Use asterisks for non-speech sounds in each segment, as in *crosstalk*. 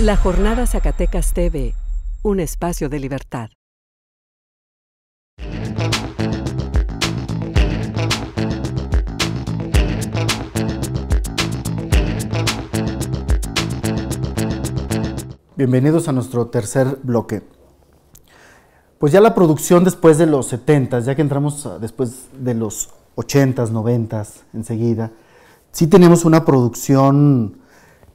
La Jornada Zacatecas TV, un espacio de libertad. Bienvenidos a nuestro tercer bloque. Pues ya la producción después de los 70, ya que entramos ah, después de los 80s, 90 enseguida, sí tenemos una producción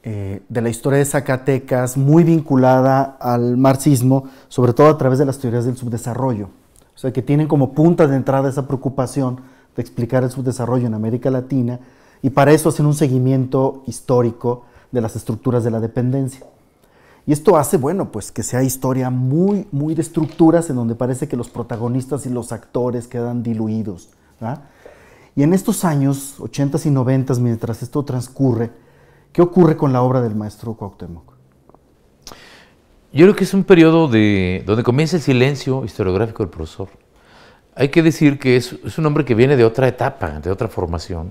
eh, de la historia de Zacatecas, muy vinculada al marxismo, sobre todo a través de las teorías del subdesarrollo. O sea, que tienen como punta de entrada esa preocupación de explicar el subdesarrollo en América Latina y para eso hacen un seguimiento histórico de las estructuras de la dependencia. Y esto hace, bueno, pues que sea historia muy, muy de estructuras en donde parece que los protagonistas y los actores quedan diluidos. Y en estos años, 80 y 90 mientras esto transcurre, ¿Qué ocurre con la obra del maestro Cuauhtémoc? Yo creo que es un periodo de, donde comienza el silencio historiográfico del profesor. Hay que decir que es, un hombre que viene de otra etapa, de otra formación,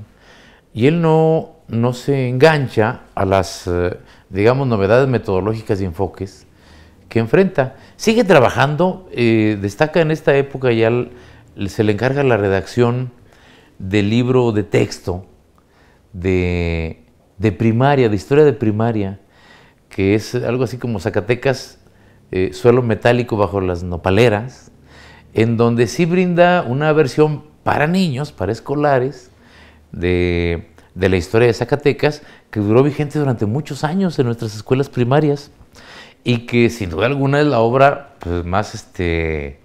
y él no, no se engancha a las, eh, digamos, novedades metodológicas y enfoques que enfrenta. Sigue trabajando, eh, destaca en esta época ya se le encarga la redacción del libro de texto de de primaria, de historia de primaria, que es algo así como Zacatecas, eh, suelo metálico bajo las nopaleras, en donde sí brinda una versión para niños, para escolares, de, la historia de Zacatecas, que duró vigente durante muchos años en nuestras escuelas primarias y que sin duda alguna es la obra pues, más, este,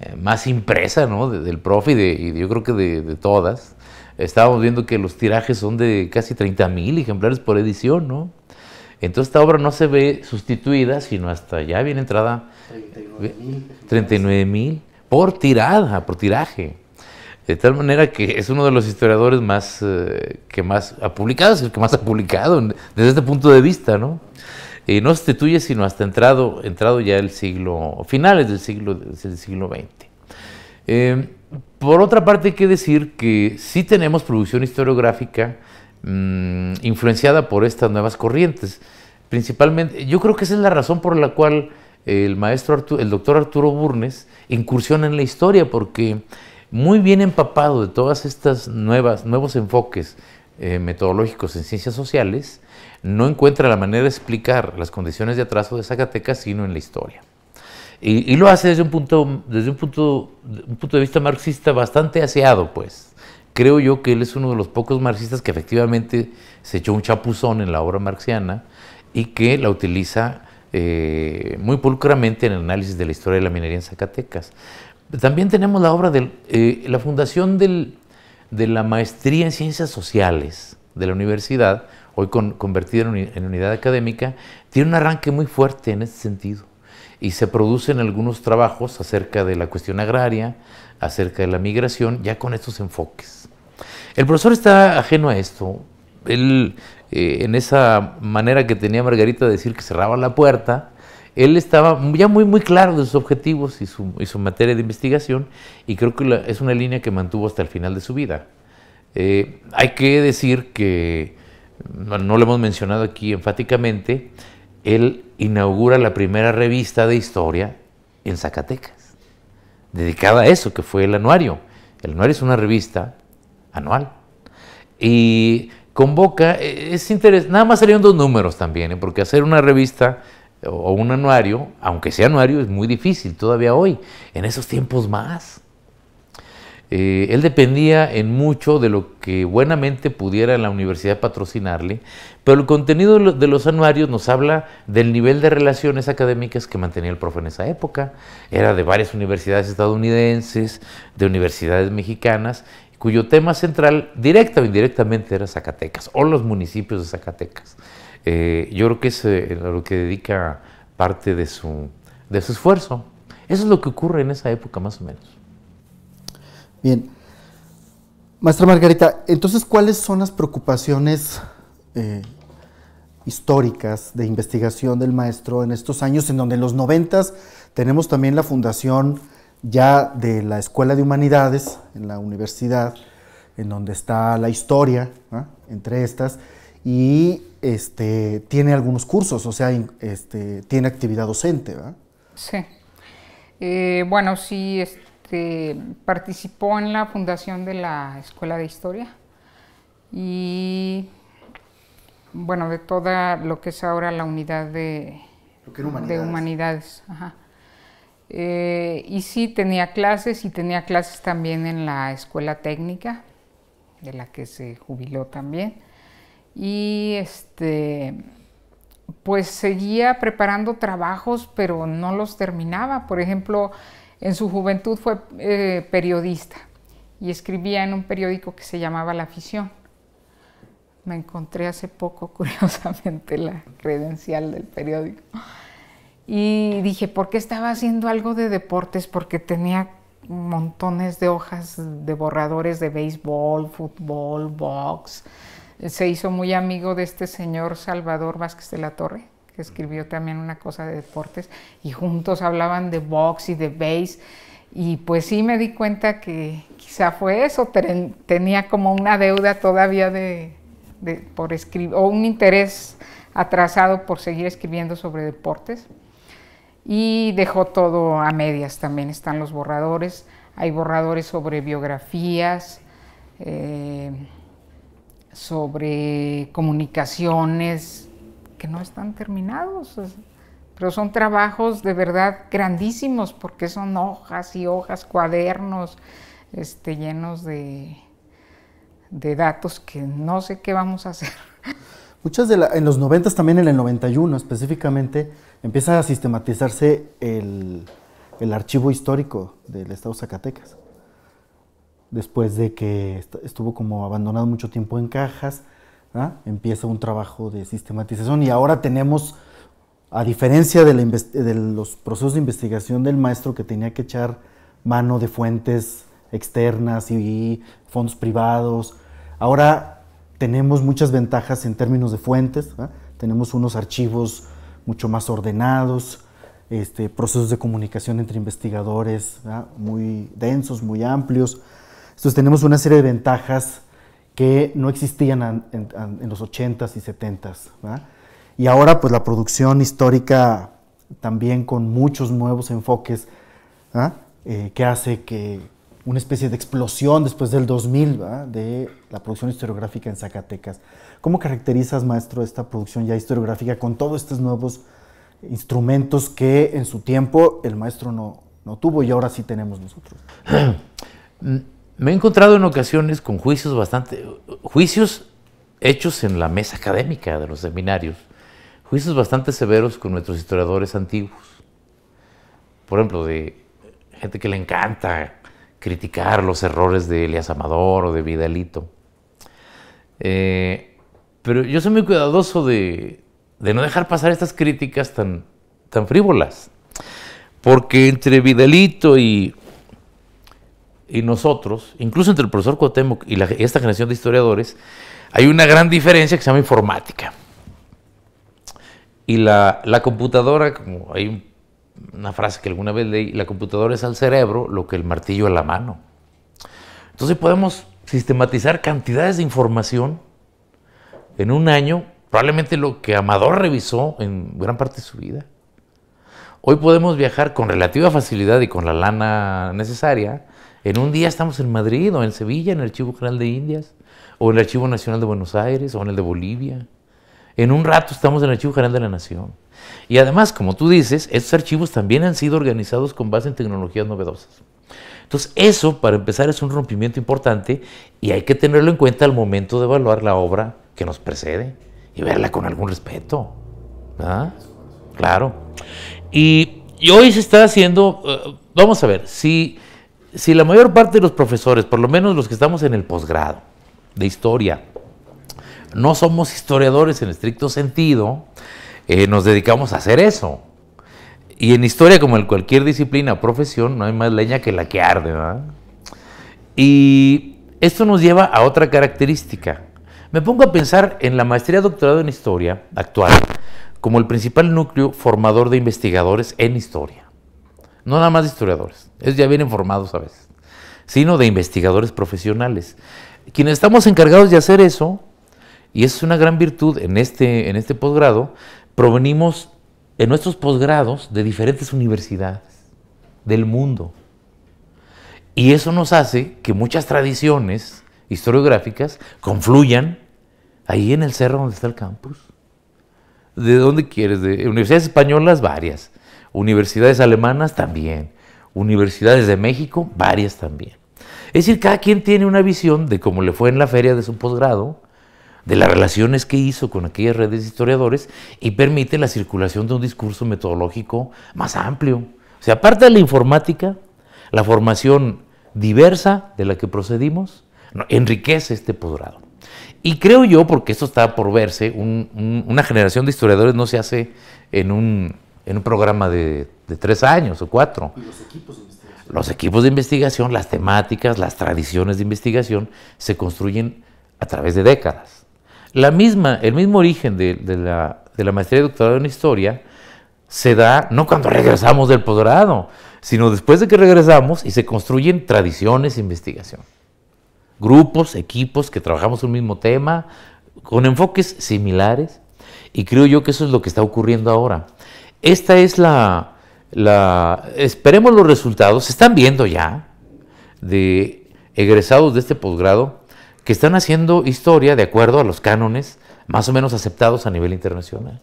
eh, más impresa del profe y, yo creo que de todas estábamos viendo que los tirajes son de casi 30.000 ejemplares por edición, ¿no? Entonces esta obra no se ve sustituida, sino hasta ya bien entrada 39 mil por tirada, por tiraje. De tal manera que es uno de los historiadores más eh, que más ha publicado, es el que más ha publicado desde este punto de vista, ¿no? Y no sustituye sino hasta entrado, entrado ya el siglo, finales del siglo, del siglo XX. Eh, em, por otra parte, hay que decir que sí tenemos producción historiográfica mm, influenciada por estas nuevas corrientes. Principalmente, yo creo que esa es la razón por la cual el maestro, el doctor Arturo Burnes, incursiona en la historia, porque muy bien empapado de todas estas nuevas, nuevos enfoques eh, metodológicos en ciencias sociales, no encuentra la manera de explicar las condiciones de atraso de Zacatecas, sino en la historia. Y, lo hace desde un punto, desde un punto, un punto de vista marxista bastante aseado, pues. Creo yo que él es uno de los pocos marxistas que efectivamente se echó un chapuzón en la obra marxiana y que la utiliza eh, muy pulcramente en el análisis de la historia de la minería en Zacatecas. También tenemos la obra de eh, la fundación de la maestría en ciencias sociales de la universidad, hoy convertida en, en unidad académica, tiene un arranque muy fuerte en este sentido y se producen algunos trabajos acerca de la cuestión agraria, acerca de la migración, ya con estos enfoques. El profesor está ajeno a esto. Él, eh, en esa manera que tenía Margarita de decir que cerraba la puerta, él estaba ya muy, muy claro de sus objetivos y su, y su materia de investigación, y creo que es una línea que mantuvo hasta el final de su vida. Eh, hay que decir que, no lo hemos mencionado aquí enfáticamente, él inaugura la primera revista de historia en Zacatecas, dedicada a eso, que fue el anuario. El anuario es una revista anual. Y convoca, e, es interés. nada más salieron dos números también, ¿eh? porque hacer una revista o un anuario, aunque sea anuario, es muy difícil todavía hoy, en esos tiempos más. Eh, él dependía en mucho de lo que buenamente pudiera la universidad patrocinarle, pero el contenido de los anuarios nos habla del nivel de relaciones académicas que mantenía el profe en esa época. Era de varias universidades estadounidenses, de universidades mexicanas, cuyo tema central, directa o indirectamente, era Zacatecas o los municipios de Zacatecas. Eh, yo creo que es eh, lo que dedica parte de de su esfuerzo. Eso es lo que ocurre en esa época más o menos. Bien. Maestra Margarita, entonces, ¿cuáles son las preocupaciones eh, históricas de investigación del maestro en estos años, en donde en los noventas tenemos también la fundación ya de la Escuela de Humanidades en la universidad, en donde está la historia entre estas, y este, tiene algunos cursos, o sea, este, tiene actividad docente. ¿verdad? Sí. Eh, bueno, sí, participó en la fundación de la Escuela de Historia y, bueno, de toda lo que es ahora la unidad de, humanidades. Eh, y sí, tenía clases y tenía clases también en la Escuela Técnica, de la que se jubiló también. Y este, pues seguía preparando trabajos, pero no los terminaba. Por ejemplo, en su juventud fue eh, periodista y escribía en un periódico que se llamaba La Afición. Me encontré hace poco, *laughs* curiosamente, la credencial del periódico. Y dije, ¿por qué estaba haciendo algo de deportes? Porque tenía montones de hojas de borradores de béisbol, fútbol, box. Se hizo muy amigo de este señor Salvador Vázquez de la Torre, que escribió también una cosa de deportes, y juntos hablaban de box y de base. Y pues sí me di cuenta que quizá fue eso, tenía como una deuda todavía de, por escribir, o un interés atrasado por seguir escribiendo sobre deportes. Y dejó todo a medias, también están los borradores, hay borradores sobre biografías, eh, sobre comunicaciones, que no están terminados. Pero son trabajos de verdad grandísimos porque son hojas y hojas, cuadernos este, llenos de, datos que no sé qué vamos a hacer. Muchas de la, en los 90 también en el 91 específicamente empieza a sistematizarse el archivo histórico del estado Zacatecas. Después de que estuvo como abandonado mucho tiempo en cajas, ¿Ah? empieza un trabajo de sistematización y ahora tenemos, a diferencia de, los procesos de investigación del maestro que tenía que echar mano de fuentes externas y, fondos privados, ahora tenemos muchas ventajas en términos de fuentes, ¿ah? tenemos unos archivos mucho más ordenados, este, procesos de comunicación entre investigadores ¿ah? muy densos, muy amplios. Entonces tenemos una serie de ventajas que no existían en, los 80s y 70s. Y ahora pues la producción histórica también con muchos nuevos enfoques eh, que hace que una especie de explosión después del 2000 de la producción historiográfica en Zacatecas. ¿Cómo caracterizas, maestro, esta producción ya historiográfica con todos estos nuevos instrumentos que en su tiempo el maestro no, no tuvo y ahora sí tenemos nosotros? *clears throat* *clears throat* Me he encontrado en ocasiones con juicios bastante, juicios hechos en la mesa académica de los seminarios, juicios bastante severos con nuestros historiadores antiguos. Por ejemplo, de gente que le encanta criticar los errores de Elias Amador o de Vidalito. Eh, pero yo soy muy cuidadoso de, no dejar pasar estas críticas tan, tan frívolas. Porque entre Vidalito y y nosotros, incluso entre el profesor Cuauhtémoc y esta generación de historiadores, hay una gran diferencia que se llama informática. Y la, computadora, como hay una frase que alguna vez leí, la computadora es al cerebro lo que el martillo a la mano. Entonces podemos sistematizar cantidades de información en un año, probablemente lo que Amador revisó en gran parte de su vida. Hoy podemos viajar con relativa facilidad y con la lana necesaria en un día estamos en Madrid o en Sevilla, en el Archivo General de Indias, o en el Archivo Nacional de Buenos Aires, o en el de Bolivia. En un rato estamos en el Archivo General de la Nación. Y además, como tú dices, estos archivos también han sido organizados con base en tecnologías novedosas. Entonces, eso, para empezar, es un rompimiento importante y hay que tenerlo en cuenta al momento de evaluar la obra que nos precede y verla con algún respeto. Claro. Y, hoy se está haciendo, eh, vamos a ver, si si la mayor parte de los profesores, por lo menos los que estamos en el posgrado de historia, no somos historiadores en estricto sentido, eh, nos dedicamos a hacer eso. Y en historia, como en cualquier disciplina o profesión, no hay más leña que la que arde. ¿verdad? Y esto nos lleva a otra característica. Me pongo a pensar en la maestría doctorado en historia actual como el principal núcleo formador de investigadores en historia no nada más de historiadores, es ya vienen formados a veces, sino de investigadores profesionales. Quienes estamos encargados de hacer eso, y eso es una gran virtud en este, en este posgrado, provenimos en nuestros posgrados de diferentes universidades del mundo. Y eso nos hace que muchas tradiciones historiográficas confluyan ahí en el cerro donde está el campus. ¿De dónde quieres? De universidades españolas, varias universidades alemanas también, universidades de México, varias también. Es decir, cada quien tiene una visión de cómo le fue en la feria de su posgrado, de las relaciones que hizo con aquellas redes de historiadores y permite la circulación de un discurso metodológico más amplio. O sea, aparte de la informática, la formación diversa de la que procedimos enriquece este posgrado. Y creo yo, porque esto está por verse, una generación de historiadores no se hace en un en un programa de, tres años o cuatro. los equipos de investigación? Los equipos de investigación, las temáticas, las tradiciones de investigación se construyen a través de décadas. La misma, el mismo origen de, la, maestría y doctorado en historia se da no cuando regresamos del posgrado, sino después de que regresamos y se construyen tradiciones de investigación. Grupos, equipos que trabajamos un mismo tema, con enfoques similares, y creo yo que eso es lo que está ocurriendo ahora. Esta es la, esperemos los resultados, se están viendo ya, de egresados de este posgrado que están haciendo historia de acuerdo a los cánones más o menos aceptados a nivel internacional.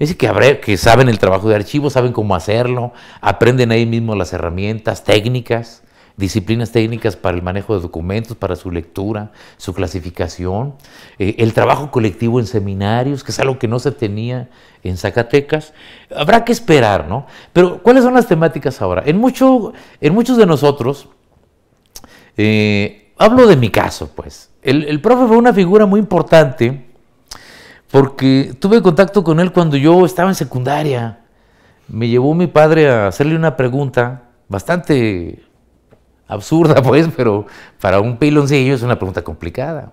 Es decir, que, que saben el trabajo de archivo, saben cómo hacerlo, aprenden ahí mismo las herramientas técnicas, disciplinas técnicas para el manejo de documentos, para su lectura, su clasificación, eh, el trabajo colectivo en seminarios, que es algo que no se tenía en Zacatecas. Habrá que esperar, ¿no? Pero, ¿cuáles son las temáticas ahora? En, mucho, en muchos de nosotros, eh, hablo de mi caso, pues. El, el profe fue una figura muy importante porque tuve contacto con él cuando yo estaba en secundaria. Me llevó mi padre a hacerle una pregunta bastante absurda, *laughs* pues, pero para un piloncillo es una pregunta complicada.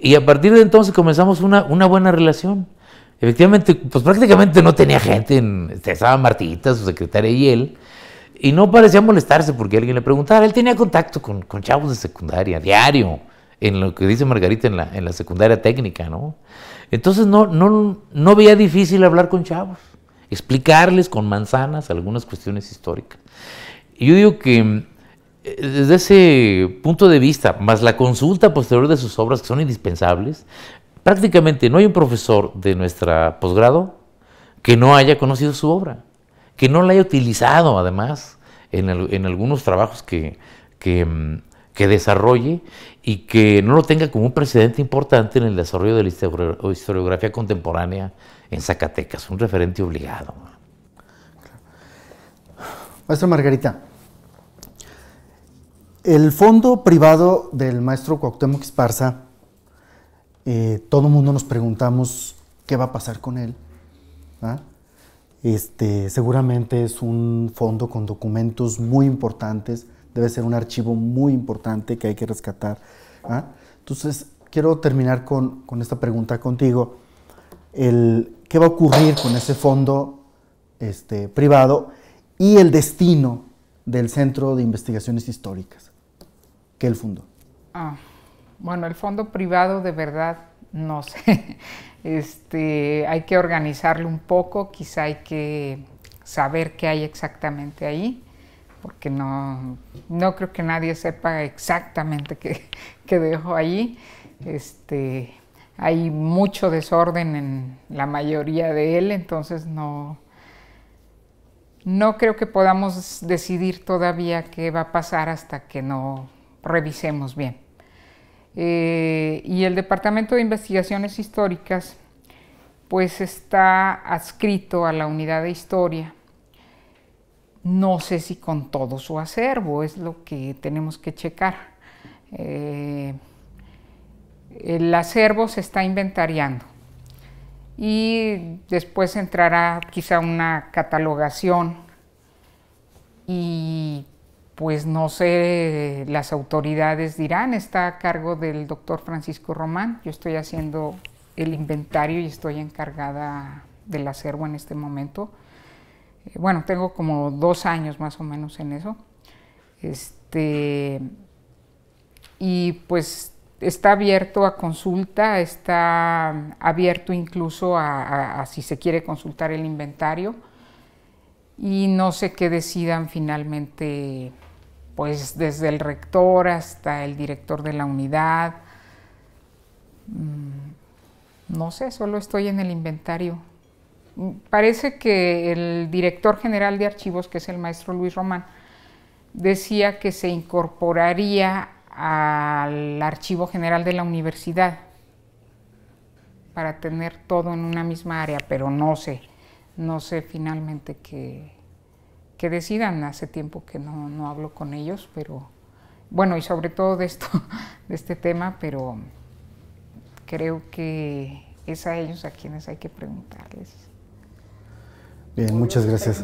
Y a partir de entonces comenzamos una, una buena relación. Efectivamente, pues prácticamente no tenía gente, en, este, estaba Martita, su secretaria y él, y no parecía molestarse porque alguien le preguntara. Él tenía contacto con, con chavos de secundaria, diario, en lo que dice Margarita en la, en la secundaria técnica, ¿no? Entonces no, no, no veía difícil hablar con chavos, explicarles con manzanas algunas cuestiones históricas. Y yo digo que desde ese punto de vista, más la consulta posterior de sus obras que son indispensables, prácticamente no hay un profesor de nuestra posgrado que no haya conocido su obra, que no la haya utilizado además en, algunos trabajos mm, que, desarrolle y que no lo tenga como un precedente importante en el desarrollo de la historiografía contemporánea en Zacatecas, un referente obligado. Maestra Margarita, el fondo privado del maestro Cuauhtémoc Esparza, eh, todo el mundo nos preguntamos qué va a pasar con él. Este, seguramente es un fondo con documentos muy importantes, debe ser un archivo muy importante que hay que rescatar. Entonces, quiero terminar con, con, esta pregunta contigo. El, ¿Qué va a ocurrir con ese fondo este, privado y el destino del Centro de Investigaciones Históricas? el fondo. Ah, bueno, el fondo privado de verdad no sé. *laughs* Este, hay que organizarlo un poco, quizá hay que saber qué hay exactamente ahí, porque no, no creo que nadie sepa exactamente *laughs* qué, dejó ahí. Este, hay mucho desorden en la mayoría de él, entonces no, no creo que podamos decidir todavía qué va a pasar hasta que no revisemos bien. Eh, y el Departamento de Investigaciones Históricas pues está adscrito a la unidad de historia. No sé si con todo su acervo es lo que tenemos que checar. Eh, el acervo se está inventariando y después entrará quizá una catalogación y pues no sé, las autoridades dirán, está a cargo del doctor Francisco Román, yo estoy haciendo el inventario y estoy encargada del acervo en este momento. Eh, bueno, tengo como dos años más o menos en eso. Este, y pues está abierto a consulta, está abierto incluso a si se quiere consultar el inventario y no sé qué decidan finalmente, pues desde el rector hasta el director de la unidad. Mm, no sé, solo estoy en el inventario. Parece que el director general de archivos, que es el maestro Luis Román, decía que se incorporaría al archivo general de la universidad para tener todo en una misma área, pero no sé. No sé finalmente qué, decidan. Hace tiempo que no, no, hablo con ellos, pero bueno, y sobre todo de esto, *laughs* de este tema, pero creo que es a ellos a quienes hay que preguntarles. Bien, muchas gracias.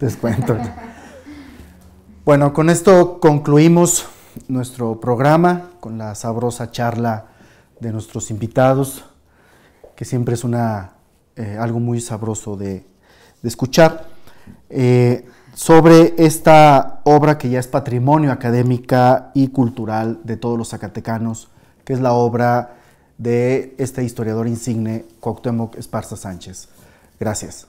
Descuento. *laughs* bueno, con esto concluimos nuestro programa con la sabrosa charla de nuestros invitados, que siempre es una eh, algo muy sabroso de, escuchar. Eh, sobre esta obra que ya es patrimonio académica y cultural de todos los zacatecanos, que es la obra de este historiador insigne, Cuauhtémoc Esparza Sánchez. Gracias.